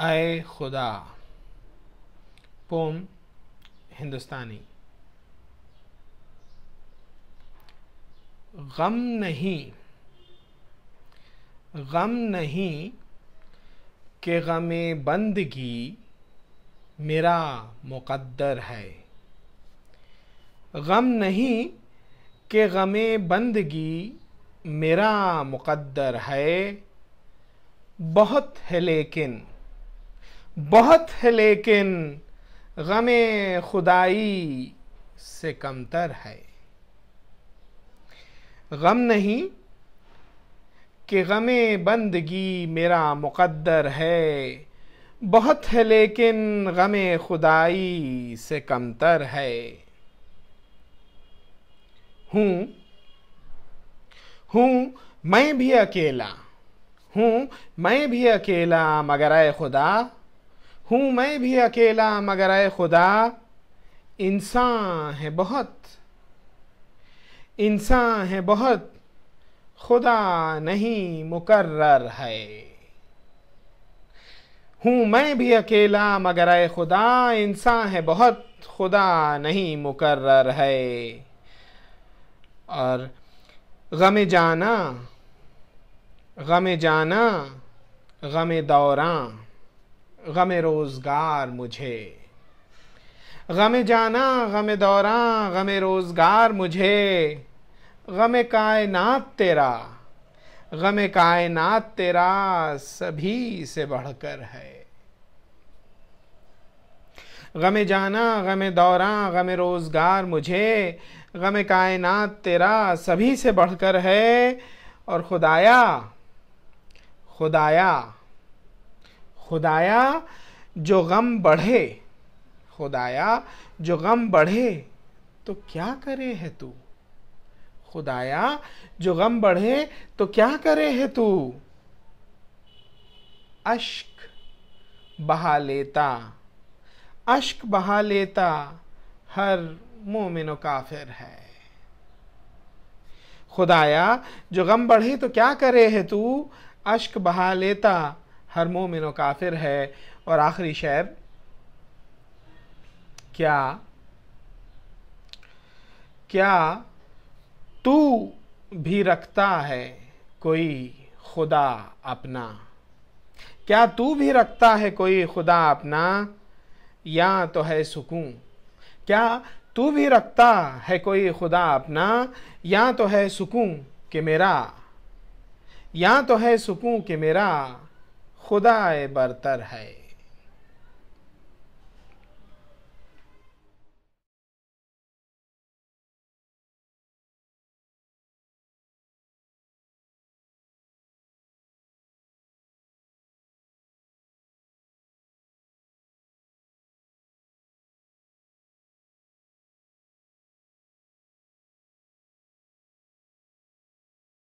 आए खुदा पोम हिंदुस्तानी गम नहीं गम नहीं के गम बंदगी मेरा मुकद्दर है गम नहीं के गम बंदगी मेरा मुकद्दर है बहुत है लेकिन बहुत है लेकिन गम खुदाई से कमतर है गम नहीं कि गम बंदगी मेरा मुकद्दर है बहुत है लेकिन गम खुदाई से कमतर है हूँ हूँ मैं भी अकेला हूँ मैं भी अकेला मगर आए खुदा हूँ मैं भी अकेला मगर आए खुदा इंसान है बहुत इंसान है बहुत खुदा नहीं मुकर्र है हूँ मैं भी अकेला मगर आए खुदा इंसान है बहुत खुदा नहीं मुकर्र है और गम जाना गम जाना गम दौरा गम रोज़गार मुझे गम जाना गम दौरा गम रोज़गार मुझे गम कायनात तेरा गम कायनात तेरा सभी से बढ़कर है गम जाना गम दौरा गम रोज़गार मुझे गम कायनात तेरा सभी से बढ़कर है और खुदाया खुदाया खुदाया जो गम बढ़े खुदाया जो गम बढ़े तो क्या करे है तू खुदाया जो गम बढ़े तो क्या करे है तू अश्क बहा लेता अश्क बहा लेता हर मोमिन काफिर है खुदाया जो गम बढ़े तो क्या करे है तू अश्क बहा लेता हर मोमिन काफिर है और आखिरी शेर क्या क्या तू भी रखता है कोई खुदा अपना क्या तू भी रखता है कोई खुदा अपना या तो है सुकून क्या तू भी रखता है कोई खुदा अपना या तो है सुकून कि मेरा या तो है सुकून कि मेरा खुदाए बरतर है